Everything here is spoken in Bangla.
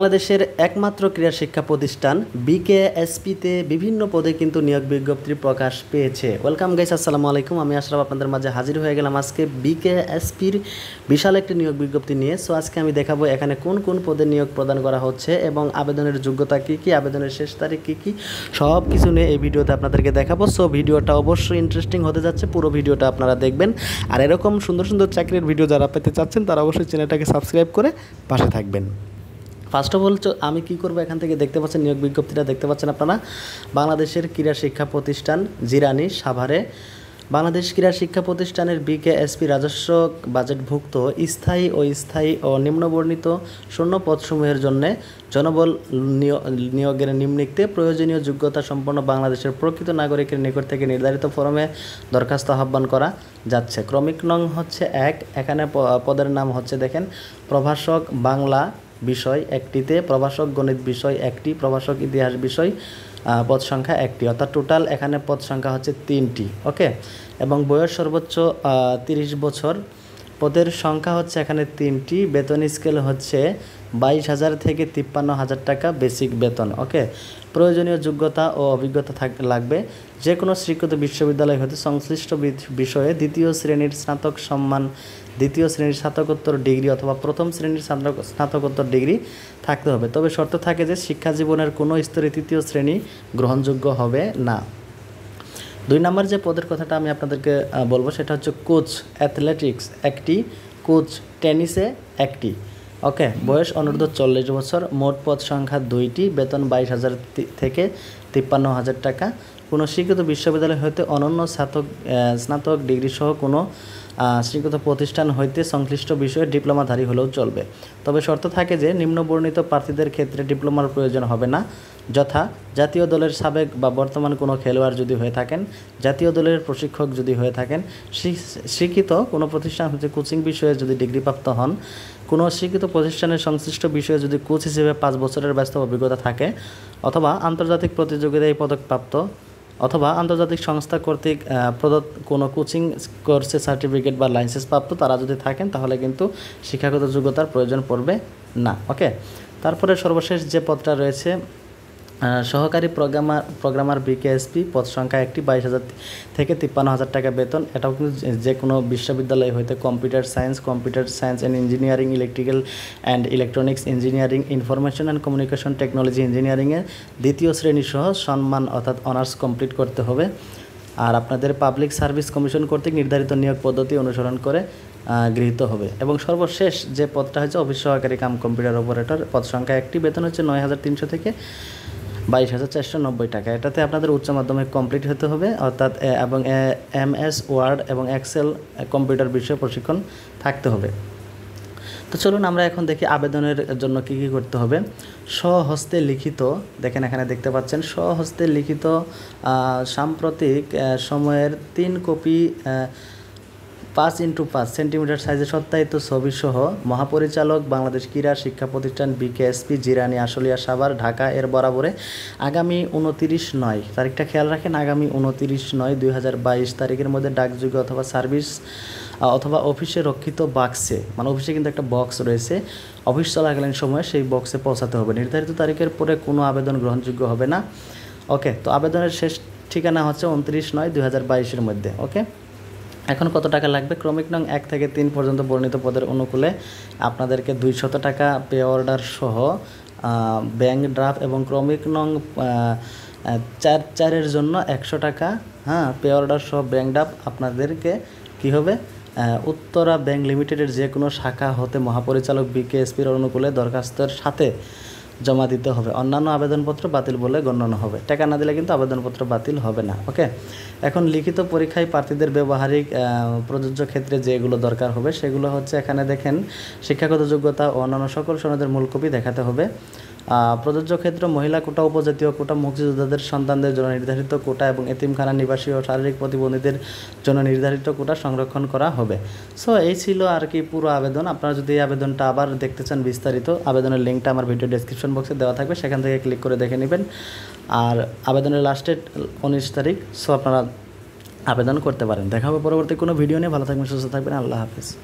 বাংলাদেশের একমাত্র ক্রীড়া শিক্ষা প্রতিষ্ঠান বিকেএসপিতে বিভিন্ন পদে কিন্তু নিয়োগ বিজ্ঞপ্তি প্রকাশ পেয়েছে ওয়েলকাম গাইস আসসালামু আলাইকুম আমি আশরাফ আপনাদের মাঝে হাজির হয়ে গেলাম আজকে বিকেএসপির বিশাল একটি নিয়োগ বিজ্ঞপ্তি নিয়ে সো আজকে আমি দেখাবো এখানে কোন কোন পদে নিয়োগ প্রদান করা হচ্ছে এবং আবেদনের যোগ্যতা কী কী আবেদনের শেষ তারিখ কী কী সব কিছু নিয়ে এই ভিডিওতে আপনাদেরকে দেখাবো সো ভিডিওটা অবশ্যই ইন্টারেস্টিং হতে যাচ্ছে পুরো ভিডিওটা আপনারা দেখবেন আর এরকম সুন্দর সুন্দর চাকরির ভিডিও যারা পেতে চাচ্ছেন তারা অবশ্যই চ্যানেলটাকে সাবস্ক্রাইব করে পাশে থাকবেন ফার্স্ট অফ অল আমি কি করব এখান থেকে দেখতে পাচ্ছেন নিয়োগ বিজ্ঞপ্তিটা দেখতে পাচ্ছেন আপনারা বাংলাদেশের ক্রীড়া শিক্ষা প্রতিষ্ঠান জিরানি সাভারে বাংলাদেশ ক্রীড়া শিক্ষা প্রতিষ্ঠানের বিকেএসপি রাজস্ব বাজেটভুক্ত স্থায়ী ও স্থায়ী ও নিম্নবর্ণিত শূন্য পদসমূহের জন্য জনবল নিয়োগের নিম্নিক্তে প্রয়োজনীয় যোগ্যতা সম্পন্ন বাংলাদেশের প্রকৃত নাগরিকের নিকট থেকে নির্ধারিত ফরমে দরখাস্ত আহ্বান করা যাচ্ছে ক্রমিক নং হচ্ছে এক এখানে পদের নাম হচ্ছে দেখেন প্রভাষক বাংলা বিষয় একটিতে প্রভাষক গণিত বিষয় একটি প্রভাষক ইতিহাস বিষয় পদ সংখ্যা একটি অর্থাৎ টোটাল এখানে পদ সংখ্যা হচ্ছে তিনটি ওকে এবং বয়স সর্বোচ্চ তিরিশ বছর পদের সংখ্যা হচ্ছে এখানে তিনটি বেতন স্কেল হচ্ছে বাইশ হাজার থেকে তিপ্পান্ন হাজার টাকা বেসিক বেতন ওকে প্রয়োজনীয় যোগ্যতা ও অভিজ্ঞতা থাক লাগবে যে কোনো স্বীকৃত বিশ্ববিদ্যালয় হতে সংশ্লিষ্ট বিষয়ে দ্বিতীয় শ্রেণীর স্নাতক সম্মান দ্বিতীয় শ্রেণীর স্নাতকোত্তর ডিগ্রি অথবা প্রথম শ্রেণীর স্নাতকোত্তর ডিগ্রি থাকতে হবে তবে শর্ত থাকে যে শিক্ষা জীবনের কোনো স্তরে তৃতীয় শ্রেণী গ্রহণযোগ্য হবে না দুই নম্বর যে পদের কথাটা আমি আপনাদেরকে বলবো সেটা হচ্ছে কোচ অ্যাথলেটিক্স একটি কোচ টেনিসে একটি ওকে বয়স অনুরোধ চল্লিশ বছর মোট পদ সংখ্যা দুইটি বেতন বাইশ হাজার থেকে তিপ্পান্ন হাজার টাকা কোনো স্বীকৃত বিশ্ববিদ্যালয় হইতে অনন্য স্নাতক স্নাতক ডিগ্রি সহ কোনো স্বীকৃত প্রতিষ্ঠান হইতে সংশ্লিষ্ট বিষয়ে ডিপ্লোমাধারী হলেও চলবে তবে শর্ত থাকে যে নিম্নবর্ণিত প্রার্থীদের ক্ষেত্রে ডিপ্লোমার প্রয়োজন হবে না যথা জাতীয় দলের সাবেক বা বর্তমান কোনো খেলোয়াড় যদি হয়ে থাকেন জাতীয় দলের প্রশিক্ষক যদি হয়ে থাকেন শিক্ষিত কোনো প্রতিষ্ঠান হচ্ছে কোচিং বিষয়ে যদি ডিগ্রিপ্রাপ্ত হন কোনো শিক্ষিত প্রতিষ্ঠানের সংশ্লিষ্ট বিষয়ে যদি কোচ হিসেবে পাঁচ বছরের ব্যস্ত অভিজ্ঞতা থাকে অথবা আন্তর্জাতিক প্রতিযোগিতায় পদক প্রাপ্ত অথবা আন্তর্জাতিক সংস্থা কর্তৃক প্রদত্ত কোনো কোচিং কোর্সে সার্টিফিকেট বা লাইসেন্স প্রাপ্ত তারা যদি থাকেন তাহলে কিন্তু শিক্ষাগত যোগ্যতার প্রয়োজন পড়বে না ওকে তারপরে সর্বশেষ যে পদটা রয়েছে সহকারী প্রোগ্রামার প্রোগ্রামার বিকেএসপি পদ সংখ্যা একটি বাইশ হাজার থেকে তিপ্পান্ন হাজার টাকা বেতন এটাও কিন্তু যে কোনো বিশ্ববিদ্যালয় হইতে computer science computer science and engineering electrical and electronics engineering information and communication technology ইঞ্জিনিয়ারিংয়ের দ্বিতীয় শ্রেণী সহ সম্মান অর্থাৎ অনার্স কমপ্লিট করতে হবে আর আপনাদের পাবলিক সার্ভিস কমিশন কর্তৃক নির্ধারিত নিয়োগ পদ্ধতি অনুসরণ করে গৃহীত হবে এবং সর্বশেষ যে পদটা হচ্ছে অফিস সহকারী কাম কম্পিউটার অপারেটর পদ সংখ্যা একটি বেতন হচ্ছে নয় হাজার তিনশো থেকে বাইশ হাজার চারশো নব্বই টাকা এটাতে আপনাদের উচ্চ মাধ্যমিক কমপ্লিট হতে হবে অর্থাৎ এবং এম এস ওয়ার্ড এবং এক্সেল কম্পিউটার বিষয়ে প্রশিক্ষণ থাকতে হবে তো চলুন আমরা এখন দেখি আবেদনের জন্য কি কি করতে হবে স্বহস্তে লিখিত দেখেন এখানে দেখতে পাচ্ছেন স্বহস্তে লিখিত সাম্প্রতিক সময়ের তিন কপি পাঁচ ইন্টু পাঁচ সেন্টিমিটার সাইজে সত্যায়িত ছবিসহ মহাপরিচালক বাংলাদেশ ক্রীড়া শিক্ষা প্রতিষ্ঠান বিকেএসপি জিরানি আশুলিয়া সাভার ঢাকা এর বরাবরে আগামী উনতিরিশ নয় তারিখটা খেয়াল রাখেন আগামী উনতিরিশ নয় দুই তারিখের মধ্যে ডাকযোগ্য অথবা সার্ভিস অথবা অফিসে রক্ষিত বাক্সে মানে অফিসে কিন্তু একটা বক্স রয়েছে অফিস চলাকালীন সময়ে সেই বক্সে পৌঁছাতে হবে নির্ধারিত তারিখের পরে কোনো আবেদন গ্রহণযোগ্য হবে না ওকে তো আবেদনের শেষ ঠিকানা হচ্ছে উনত্রিশ নয় দুই মধ্যে ওকে এখন কত টাকা লাগবে ক্রমিক নং এক থেকে তিন পর্যন্ত বর্ণিত পদের অনুকূলে আপনাদেরকে দুইশত টাকা পে অর্ডার সহ ব্যাংক ড্রাফ এবং ক্রমিক নং চার চারের জন্য একশো টাকা হ্যাঁ পে অর্ডার সহ ব্যাঙ্ক ড্রাফ আপনাদেরকে কি হবে উত্তরা ব্যাংক লিমিটেডের যে কোনো শাখা হতে মহাপরিচালক বিকেএসপির অনুকূলে দরখাস্তের সাথে জমা দিতে হবে অন্যান্য আবেদনপত্র বাতিল বলে গণ্য হবে টাকা না দিলে কিন্তু আবেদনপত্র বাতিল হবে না ওকে এখন লিখিত পরীক্ষায় প্রার্থীদের ব্যবহারিক প্রযোজ্য ক্ষেত্রে যেগুলো দরকার হবে সেগুলো হচ্ছে এখানে দেখেন শিক্ষাগত যোগ্যতা ও অন্যান্য সকল সনদের মূল কপি দেখাতে হবে প্রযোজ্য ক্ষেত্র মহিলা কোটা উপজাতীয় কোটা মুক্তিযোদ্ধাদের সন্তানদের জন্য নির্ধারিত কোটা এবং এতিমখানা নিবাসী ও শারীরিক প্রতিবন্ধীদের জন্য নির্ধারিত কোটা সংরক্ষণ করা হবে সো এই ছিল আর কি পুরো আবেদন আপনারা যদি এই আবেদনটা আবার দেখতে চান বিস্তারিত আবেদনের লিঙ্কটা আমার ভিডিও ডিসক্রিপশন বক্সে দেওয়া থাকবে সেখান থেকে ক্লিক করে দেখে নেবেন আর আবেদনের লাস্ট ডেট উনিশ তারিখ সো আপনারা আবেদন করতে পারেন দেখা হবে পরবর্তী কোনো ভিডিও নিয়ে ভালো থাকবেন সুস্থ থাকবেন আল্লাহ হাফিজ